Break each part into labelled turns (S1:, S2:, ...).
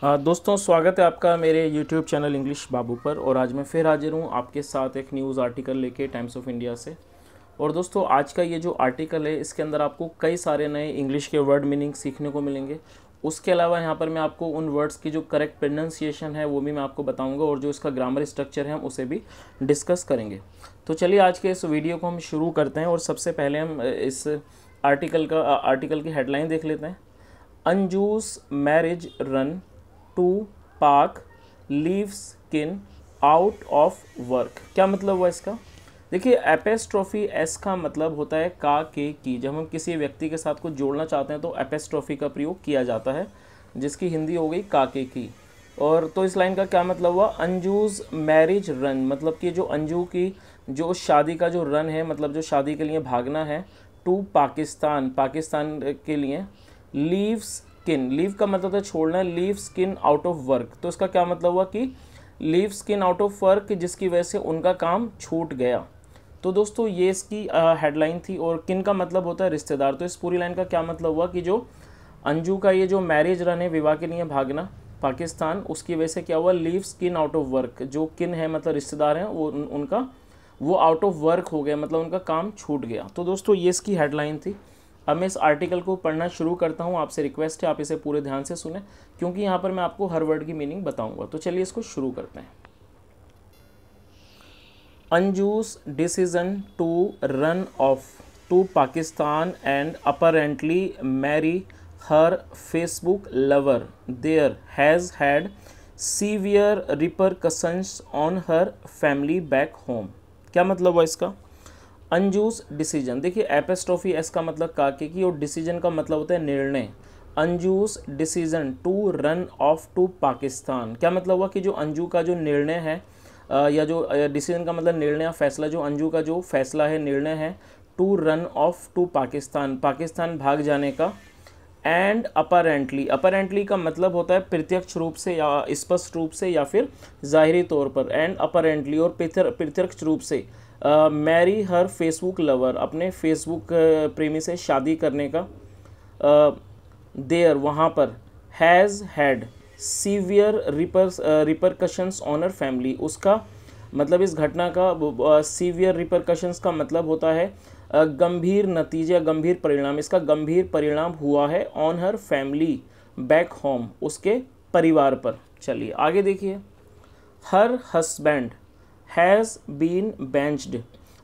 S1: हाँ, दोस्तों स्वागत है आपका मेरे YouTube चैनल इंग्लिश बाबू पर और आज मैं फिर हाजिर हूँ आपके साथ एक न्यूज़ आर्टिकल लेके टाइम्स ऑफ इंडिया से और दोस्तों आज का ये जो आर्टिकल है इसके अंदर आपको कई सारे नए इंग्लिश के वर्ड मीनिंग सीखने को मिलेंगे उसके अलावा यहाँ पर मैं आपको उन वर्ड्स की जो करेक्ट प्रोनाउंसिएशन है वो भी मैं आपको बताऊँगा और जो इसका ग्रामर स्ट्रक्चर है हम उसे भी डिस्कस करेंगे तो चलिए आज के इस वीडियो को हम शुरू करते हैं और सबसे पहले हम इस आर्टिकल का आर्टिकल की हेडलाइन देख लेते हैं Anju's marriage run to park leave skin out of work क्या मतलब हुआ इसका देखिए एपेस्ट्रॉफी एस का मतलब होता है का के की जब हम किसी व्यक्ति के साथ को जोड़ना चाहते हैं तो एपेस्ट्रॉफी का प्रयोग किया जाता है जिसकी हिंदी हो गई का के की और तो इस लाइन का क्या मतलब हुआ अंजूज मैरिज रन मतलब कि जो अंजू की जो शादी का जो रन है मतलब जो शादी के लिए भागना है टू पाकिस्तान पाकिस्तान के लिए लीव्स स्किन लीव का मतलब था तो छोड़ना leave skin out of work तो इसका क्या मतलब हुआ कि leave skin out of work जिसकी वजह से उनका काम छूट गया तो दोस्तों ये इसकी हेडलाइन थी और किन का मतलब होता है रिश्तेदार तो इस पूरी लाइन का क्या मतलब हुआ कि जो अंजू का ये जो मैरिज रन है विवाह के लिए भागना पाकिस्तान उसकी वजह से क्या हुआ लीव किन आउट ऑफ वर्क जो किन है मतलब रिश्तेदार हैं वो उनका वो आउट ऑफ वर्क हो गया मतलब उनका काम छूट गया तो दोस्तों ये इसकी हेडलाइन थी अब मैं इस आर्टिकल को पढ़ना शुरू करता हूँ आपसे रिक्वेस्ट है आप इसे पूरे ध्यान से सुने क्योंकि यहाँ पर मैं आपको हर वर्ड की मीनिंग बताऊँगा तो चलिए इसको शुरू करते हैं Anju's decision to run off to Pakistan and apparently marry her Facebook lover there has had severe repercussions on her family back home क्या मतलब हुआ इसका अनजूस डिसीजन देखिए एपेस्ट्रॉफी एस का मतलब के की और डिसीजन का मतलब होता है निर्णय Anju's decision to run off to Pakistan क्या मतलब हुआ कि जो अंजू का जो निर्णय है या जो डिसीजन का मतलब निर्णय या फैसला जो अंजू का जो फैसला है निर्णय है to run off to Pakistan Pakistan भाग जाने का एंड अपरेंटली अपरेंटली का मतलब होता है प्रत्यक्ष रूप से या स्पष्ट रूप से या फिर ज़ाहरी तौर पर एंड अपरेंटली और प्रत्यक्ष रूप से मैरी हर फेसबुक लवर अपने फेसबुक प्रेमी से शादी करने का देयर वहाँ पर हैज़ हैड सीवियर रिपर रिपरकशंस ऑन हर फैमिली उसका मतलब इस घटना का सीवियर uh, रिपरकशंस का मतलब होता है uh, गंभीर नतीजे गंभीर परिणाम इसका गंभीर परिणाम हुआ है on her family back home उसके परिवार पर चलिए आगे देखिए her husband has been benched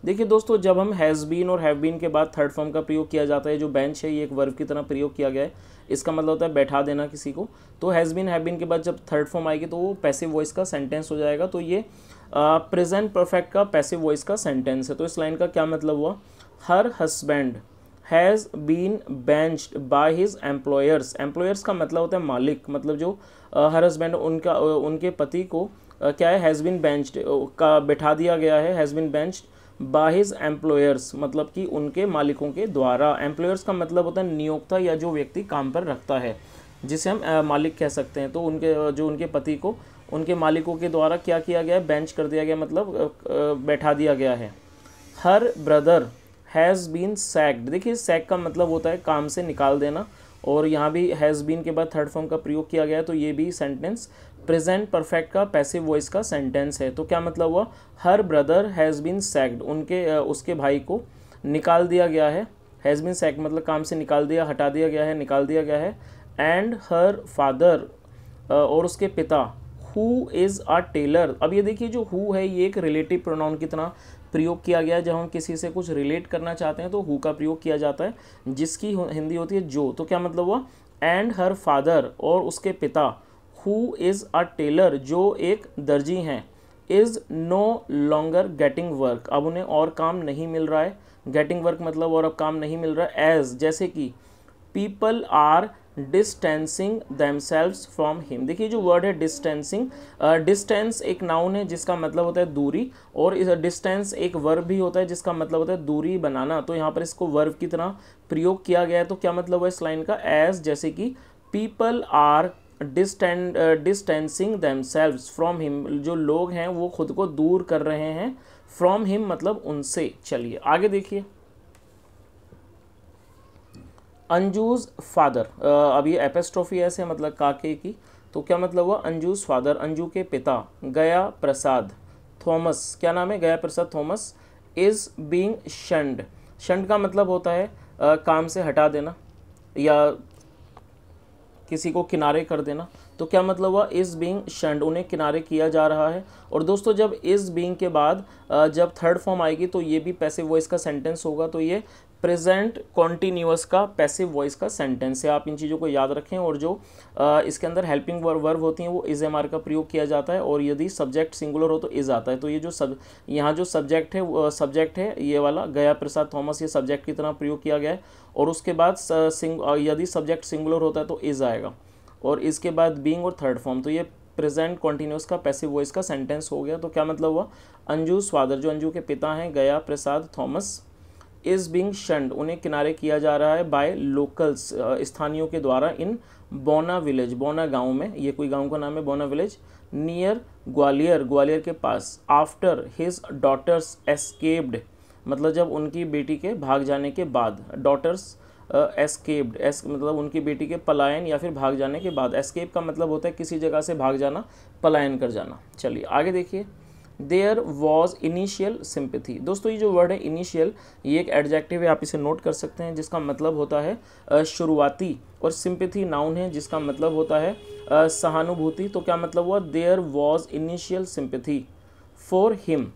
S1: देखिए दोस्तों जब हम हैज़ बीन और हैव बीन के बाद थर्ड फॉर्म का प्रयोग किया जाता है जो बेंच है ये एक वर्ब की तरह प्रयोग किया गया है इसका मतलब होता है बैठा देना किसी को तो हैज़ बीन हैव बीन के बाद जब थर्ड फॉर्म आएगी तो वो पैसिव वॉइस का सेंटेंस हो जाएगा तो ये प्रेजेंट परफेक्ट का पैसिव वॉइस का सेंटेंस है तो इस लाइन का क्या मतलब हुआ her husband has been benched by his employers employers का मतलब होता है मालिक मतलब जो हर हस्बैंड उनका उनके पति को क्या है हैज़ बिन बेंच्ड का बैठा दिया गया है has been benched by his employers मतलब कि उनके मालिकों के द्वारा एम्प्लॉयर्स का मतलब होता है नियोक्ता या जो व्यक्ति काम पर रखता है जिसे हम आ, मालिक कह सकते हैं तो उनके जो उनके पति को उनके मालिकों के द्वारा क्या किया गया बेंच कर दिया गया मतलब बैठा दिया गया है her brother has been sacked देखिए सैक का मतलब होता है काम से निकाल देना और यहाँ भी हैज़ बीन के बाद थर्ड फॉर्म का प्रयोग किया गया है तो ये भी सेंटेंस प्रेजेंट परफेक्ट का पैसिव वॉइस का सेंटेंस है तो क्या मतलब हुआ her brother has been sacked उनके उसके भाई को निकाल दिया गया है हैज़ बीन सैक मतलब काम से निकाल दिया हटा दिया गया है निकाल दिया गया है एंड हर फादर और उसके पिता हु इज़ अ टेलर अब ये देखिए जो हु है ये एक रिलेटिव प्रोनाउन की तरह प्रयोग किया गया है जब हम किसी से कुछ रिलेट करना चाहते हैं तो हु का प्रयोग किया जाता है जिसकी हिंदी होती है जो तो क्या मतलब हुआ एंड हर फादर और उसके पिता हु इज़ अ टेलर जो एक दर्जी हैं is no longer getting work अब उन्हें और काम नहीं मिल रहा है गेटिंग वर्क मतलब और अब काम नहीं मिल रहा है एज जैसे कि people are distancing themselves from him देखिए जो वर्ड है डिस्टेंसिंग डिस्टेंस uh, एक नाउन है जिसका मतलब होता है दूरी और इस डिस्टेंस एक वर्ब भी होता है जिसका मतलब होता है दूरी बनाना तो यहाँ पर इसको वर्ब की तरह प्रयोग किया गया है तो क्या मतलब हुआ इस लाइन का एज जैसे कि people are distend distancing themselves from him जो लोग हैं वो खुद को दूर कर रहे हैं फ्रॉम हिम मतलब उनसे चलिए आगे देखिए अंजूज फादर uh, अब ये एपेस्ट्रॉफी ऐसे मतलब काके की तो क्या मतलब हुआ अंजूज फादर अंजू के पिता गया प्रसाद थॉमस क्या नाम है Gaya Prasad Thomas is being shunned shunned का मतलब होता है आ, uh, काम से हटा देना या किसी को किनारे कर देना तो क्या मतलब हुआ इज़ बींग शंड उन्हें किनारे किया जा रहा है और दोस्तों जब इज़ बींग के बाद जब थर्ड फॉर्म आएगी तो ये भी पैसे वो इसका सेंटेंस होगा तो ये प्रेजेंट कॉन्टीन्यूअस का पैसिव वॉइस का सेंटेंस है आप इन चीज़ों को याद रखें और जो आ, इसके अंदर हेल्पिंग वर्ब होती हैं वो इज एम आर का प्रयोग किया जाता है और यदि सब्जेक्ट सिंगुलर हो तो इज आता है तो ये जो सब यहाँ जो सब्जेक्ट है सब्जेक्ट है ये वाला गया प्रसाद थॉमस ये सब्जेक्ट की तरह प्रयोग किया गया है और उसके बाद सिंग यदि सब्जेक्ट सिंगुलर होता है तो इज आएगा और इसके बाद बींग और थर्ड फॉर्म तो ये प्रेजेंट कॉन्टीन्यूस का पैसिव वॉइस का सेंटेंस हो गया तो क्या मतलब हुआ अंजू स्वादर जो अंजू के पिता हैं Gaya Prasad Thomas is being shunned उन्हें किनारे किया जा रहा है बाय लोकल्स स्थानियों के द्वारा इन बोना विलेज बोना गांव में ये कोई गांव का नाम है बोना विलेज नियर ग्वालियर ग्वालियर के पास आफ्टर हिज डॉटर्स एस्केप्ड मतलब जब उनकी बेटी के भाग जाने के बाद डॉटर्स एस्केप्ड एस मतलब उनकी बेटी के पलायन या फिर भाग जाने के बाद एस्केप का मतलब होता है किसी जगह से भाग जाना पलायन कर जाना चलिए आगे देखिए देयर वॉज इनिशियल सिंपथी दोस्तों ये जो वर्ड है इनिशियल ये एक एडजेक्टिव है आप इसे नोट कर सकते हैं जिसका मतलब होता है शुरुआती और सिंपथी नाउन है जिसका मतलब होता है सहानुभूति तो क्या मतलब हुआ there was initial sympathy for him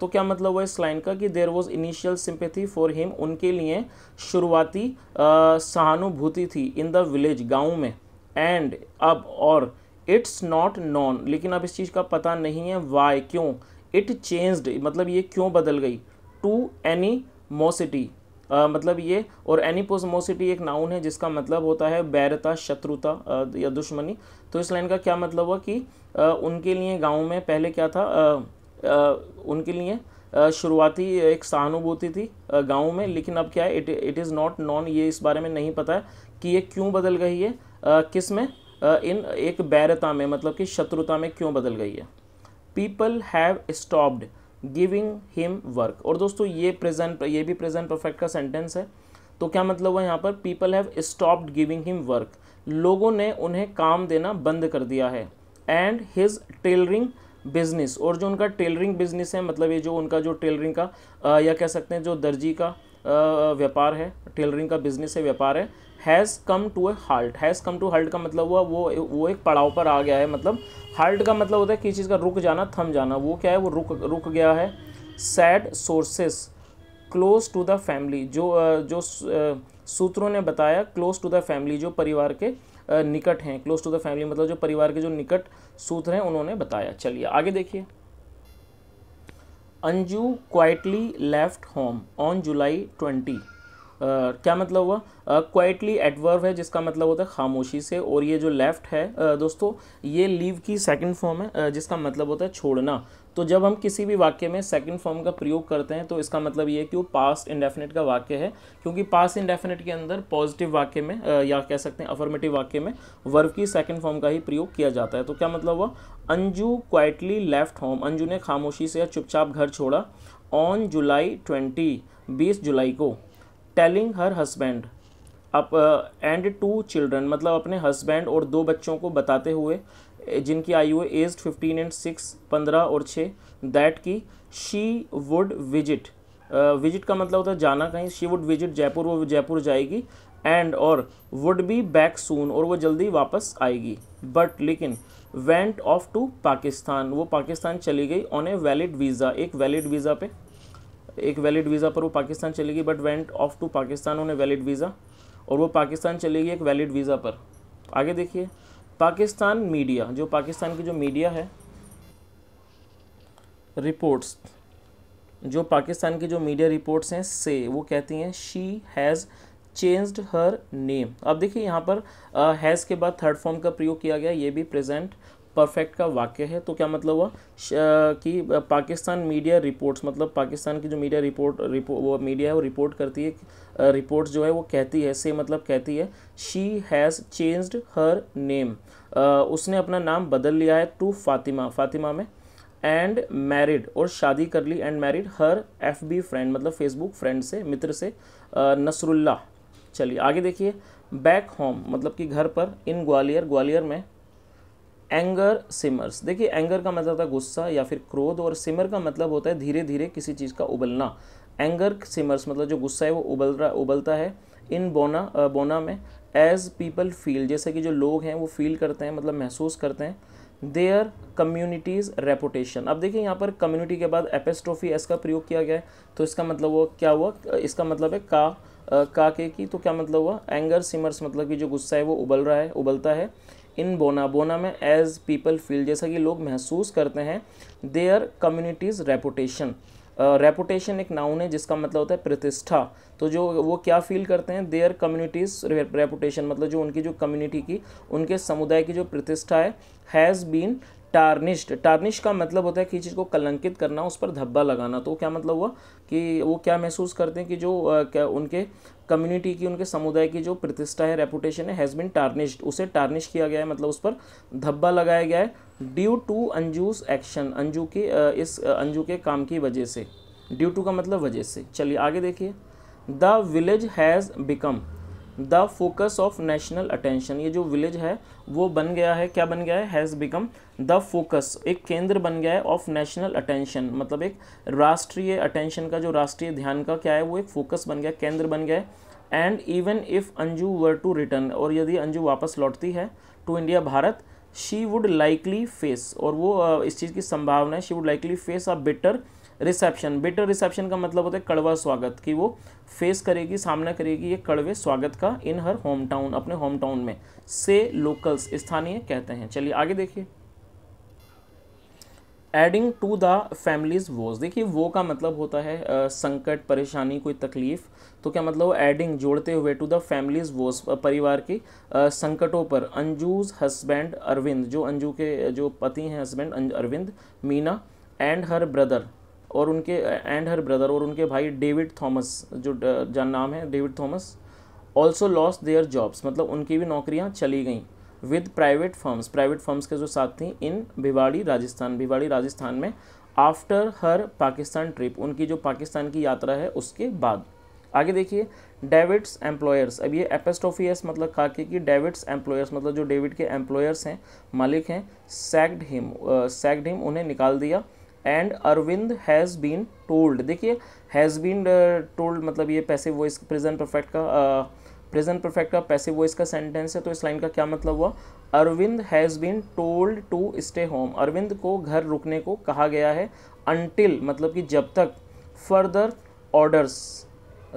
S1: तो क्या मतलब हुआ इस लाइन का कि there was initial sympathy for him उनके लिए शुरुआती सहानुभूति थी इन द विलेज गाँव में एंड अब और इट्स नॉट नॉन लेकिन अब इस चीज़ का पता नहीं है वाई क्यों इट चेंज्ड मतलब ये क्यों बदल गई टू एनी मोसिटी मतलब ये और एनी पोजमोसिटी एक नाउन है जिसका मतलब होता है बैरता शत्रुता uh, या दुश्मनी तो इस लाइन का क्या मतलब हुआ कि uh, उनके लिए गांव में पहले क्या था उनके लिए शुरुआती एक सहानुभूति थी गांव में लेकिन अब क्या है it it is not known ये इस बारे में नहीं पता है कि ये क्यों बदल गई है किस में इन एक बैरता में मतलब कि शत्रुता में क्यों बदल गई है people have stopped giving him work और दोस्तों ये प्रेजेंट ये भी प्रेजेंट परफेक्ट का सेंटेंस है तो क्या मतलब हुआ यहाँ पर people have stopped giving him work लोगों ने उन्हें काम देना बंद कर दिया है एंड हिज टेलरिंग बिजनेस और जो उनका टेलरिंग बिजनेस है मतलब ये जो उनका जो टेलरिंग का या कह सकते हैं जो दर्जी का व्यापार है टेलरिंग का बिजनेस है व्यापार है has come to a halt has come to halt का मतलब हुआ वो वो एक पड़ाव पर आ गया है मतलब हाल्ट का मतलब होता है किसी चीज़ का रुक जाना थम जाना वो क्या है वो रुक रुक गया है said sources close to the family जो जो सूत्रों ने बताया क्लोज टू द फैमिली जो परिवार के निकट हैं क्लोज टू द फैमिली मतलब जो परिवार के जो निकट सूत्र हैं उन्होंने बताया चलिए आगे देखिए Anju quietly left home on July twenty क्या मतलब हुआ क्वाइटली एडवर्व है जिसका मतलब होता है खामोशी से और ये जो लेफ्ट है आ, दोस्तों ये लीव की सेकंड फॉर्म है जिसका मतलब होता है छोड़ना तो जब हम किसी भी वाक्य में सेकंड फॉर्म का प्रयोग करते हैं तो इसका मतलब ये है कि वो पास्ट इंडेफिनेट का वाक्य है क्योंकि पास्ट इंडेफिनेट के अंदर पॉजिटिव वाक्य में या कह सकते हैं अफर्मेटिव वाक्य में वर्व की सेकंड फॉर्म का ही प्रयोग किया जाता है तो क्या मतलब हुआ Anju quietly left home Anju ने खामोशी से या चुपचाप घर छोड़ा ऑन जुलाई ट्वेंटी बीस जुलाई को telling her husband up and two children मतलब अपने हस्बैंड और दो बच्चों को बताते हुए जिनकी आयु है एज फिफ्टीन एंड सिक्स पंद्रह और छः दैट की शी वुड विजिट विजिट का मतलब होता है जाना कहीं शी वुड विजिट जयपुर वो जयपुर जाएगी एंड और वुड बी बैक सून और वो जल्दी वापस आएगी बट लेकिन वेंट ऑफ टू पाकिस्तान वो पाकिस्तान चली गई ऑन ए वैलिड वीज़ा एक वैलिड वीज़ा पे एक वैलिड वीज़ा पर वो पाकिस्तान चली गई but went off to Pakistan उन्हें वैलिड वीज़ा और वो पाकिस्तान चली गई एक वैलिड वीज़ा पर आगे देखिए पाकिस्तान मीडिया जो पाकिस्तान की जो मीडिया है रिपोर्ट्स जो पाकिस्तान की जो मीडिया रिपोर्ट्स हैं से वो कहती हैं she has changed her name अब देखिए यहाँ पर हैज़ के बाद थर्ड फॉर्म का प्रयोग किया गया ये भी प्रेजेंट परफेक्ट का वाक्य है तो क्या मतलब हुआ कि पाकिस्तान मीडिया रिपोर्ट्स मतलब पाकिस्तान की जो मीडिया रिपोर्ट रिपो वो मीडिया है वो रिपोर्ट करती है रिपोर्ट जो है वो कहती है से मतलब कहती है she has changed her name उसने अपना नाम बदल लिया है टू फातिमा फातिमा में एंड मैरिड और शादी कर ली and married her F B friend मतलब फेसबुक फ्रेंड से मित्र से नसरुल्ला चलिए आगे देखिए बैक होम मतलब कि घर पर इन ग्वालियर ग्वालियर में एंगर सिमर्स देखिए एंगर का मतलब होता है गुस्सा या फिर क्रोध और सिमर का मतलब होता है धीरे धीरे किसी चीज़ का उबलना एंगर सिमर्स मतलब जो गुस्सा है वो उबल रहा उबलता है इन बोना आ, बोना में एज पीपल फील जैसे कि जो लोग हैं वो फील करते हैं मतलब महसूस करते हैं देयर कम्युनिटीज़ रेपुटेशन अब देखिए यहाँ पर कम्युनिटी के बाद एपेस्ट्रोफी एस का प्रयोग किया गया है तो इसका मतलब वो क्या हुआ इसका मतलब है का आ, का के की तो क्या मतलब हुआ एंगर सिमर्स मतलब कि जो गुस्सा है वो उबल रहा है उबलता है इन बोना बोना में एज पीपल फील जैसा कि लोग महसूस करते हैं देयर कम्युनिटीज़ रेपुटेशन रेपुटेशन एक नाउन है जिसका मतलब होता है प्रतिष्ठा तो जो वो क्या फील करते हैं देयर कम्युनिटीज़ रेपुटेशन मतलब जो उनकी जो कम्युनिटी की उनके समुदाय की जो प्रतिष्ठा है हैज़ बीन टार्निश्ड टार्निश का मतलब होता है कि चीज़ को कलंकित करना उस पर धब्बा लगाना तो क्या मतलब हुआ कि वो क्या महसूस करते हैं कि जो आ, क्या उनके कम्युनिटी की उनके समुदाय की जो प्रतिष्ठा है रेपुटेशन है हैज़ बिन टार्निश्ड उसे टार्निश किया गया है मतलब उस पर धब्बा लगाया गया है due to Anju's action Anju के इस अंजू के काम की वजह से ड्यू टू का मतलब वजह से चलिए आगे देखिए the village has become the focus of national attention ये जो विलेज है वो बन गया है क्या बन गया है हैज़ बिकम द फोकस एक केंद्र बन गया है ऑफ नेशनल अटेंशन मतलब एक राष्ट्रीय अटेंशन का जो राष्ट्रीय ध्यान का क्या है वो एक फोकस बन गया केंद्र बन गया है and even if Anju were to return और यदि अंजू वापस लौटती है to India Bharat she would likely face और वो इस चीज़ की संभावना है she would likely face a better reception bitter reception का मतलब होता है कड़वा स्वागत कि वो फेस करेगी सामना करेगी ये कड़वे स्वागत का इन हर होम टाउन अपने होम टाउन में से लोकल्स स्थानीय कहते हैं चलिए आगे देखिए adding to the families woes देखिए वो का मतलब होता है आ, संकट परेशानी कोई तकलीफ तो क्या मतलब एडिंग जोड़ते हुए टू द फैमिलीज वोज परिवार की आ, संकटों पर अंजूज हस्बैंड अरविंद जो अंजू के जो पति हैं husband Arvind Meena and her brother और उनके एंड हर ब्रदर और उनके भाई डेविड थॉमस जो जो नाम है David Thomas also lost their jobs मतलब उनकी भी नौकरियाँ चली गई with private firms private firms के जो साथ थी इन भिवाड़ी राजस्थान भिवाड़ी राजस्थान में आफ्टर हर पाकिस्तान ट्रिप उनकी जो पाकिस्तान की यात्रा है उसके बाद आगे देखिए डेविड्स एम्प्लॉयर्स अब ये एपेस्टोफियस मतलब खाके कि डेविड्स एम्प्लॉयर्स मतलब जो डेविड के एम्प्लॉयर्स हैं मालिक हैं सैक्ड हिम सैक्ड हिम उन्हें निकाल दिया and Arvind has been told देखिए हैज़ बीन टोल्ड मतलब ये पैसे वो इस प्रेजेंट परफेक्ट का प्रेजेंट परफेक्ट का पैसे वो इसका सेंटेंस है तो इस लाइन का क्या मतलब हुआ Arvind has been told to stay home Arvind को घर रुकने को कहा गया है अनटिल मतलब कि जब तक फर्दर ऑर्डर्स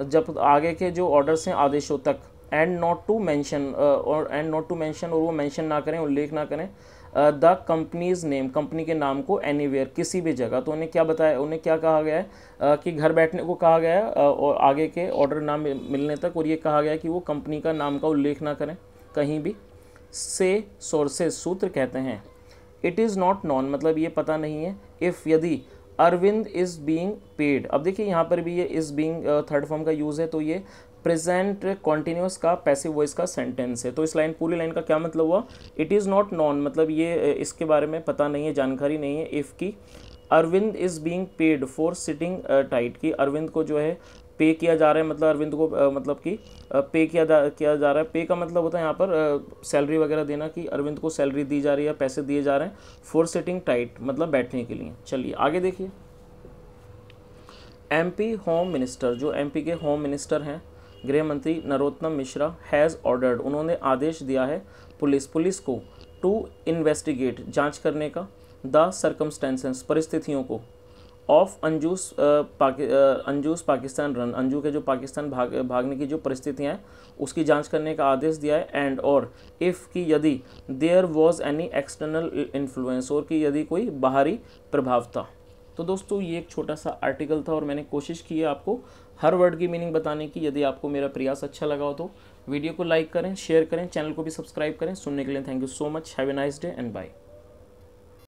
S1: जब आगे के जो ऑर्डर्स हैं आदेशों तक एंड नॉट टू मैंशन और एंड नॉट टू मैंशन और वो मैंशन ना करें उल्लेख ना करें द कंपनीज नेम कंपनी के नाम को एनी किसी भी जगह तो उन्हें क्या बताया उन्हें क्या कहा गया है कि घर बैठने को कहा गया है और आगे के ऑर्डर ना मिलने तक और ये कहा गया है कि वो कंपनी का नाम का उल्लेख ना करें कहीं भी से सोर्सेज सूत्र कहते हैं इट इज़ नॉट नॉन मतलब ये पता नहीं है इफ़ यदि अरविंद इज़ बीइंग पेड अब देखिए यहाँ पर भी ये इज़ बीइंग थर्ड फॉर्म का यूज़ है तो ये प्रेजेंट कॉन्टिन्यूस का पैसिव वॉइस का सेंटेंस है तो इस लाइन पूरी लाइन का क्या मतलब हुआ इट इज़ नॉट नॉन मतलब ये इसके बारे में पता नहीं है जानकारी नहीं है इफ़ की Arvind is being paid for sitting tight कि अरविंद को जो है पे किया जा रहा है मतलब अरविंद को uh, मतलब कि पे uh, किया जा किया जा रहा है पे का मतलब होता है यहाँ पर सैलरी uh, वगैरह देना कि अरविंद को सैलरी दी जा रही है पैसे दिए जा रहे हैं फॉर सिटिंग टाइट मतलब बैठने के लिए चलिए आगे देखिए एमपी होम मिनिस्टर जो एमपी के होम मिनिस्टर हैं गृह मंत्री नरोत्तम मिश्रा हैज़ ऑर्डर्ड उन्होंने आदेश दिया है पुलिस पुलिस को टू इन्वेस्टिगेट जांच करने का द सर्कमस्टेंसेस परिस्थितियों को ऑफ अंजूस अंजूस पाकिस्तान रन अंजू के जो पाकिस्तान भाग भागने की जो परिस्थितियाँ हैं उसकी जांच करने का आदेश दिया है एंड और इफ़ कि यदि there was any external influence और कि यदि कोई बाहरी प्रभाव था तो दोस्तों ये एक छोटा सा आर्टिकल था और मैंने कोशिश की है आपको हर वर्ड की मीनिंग बताने की यदि आपको मेरा प्रयास अच्छा लगा हो तो वीडियो को लाइक करें शेयर करें चैनल को भी सब्सक्राइब करें सुनने के लिए thank you so much have a nice day and bye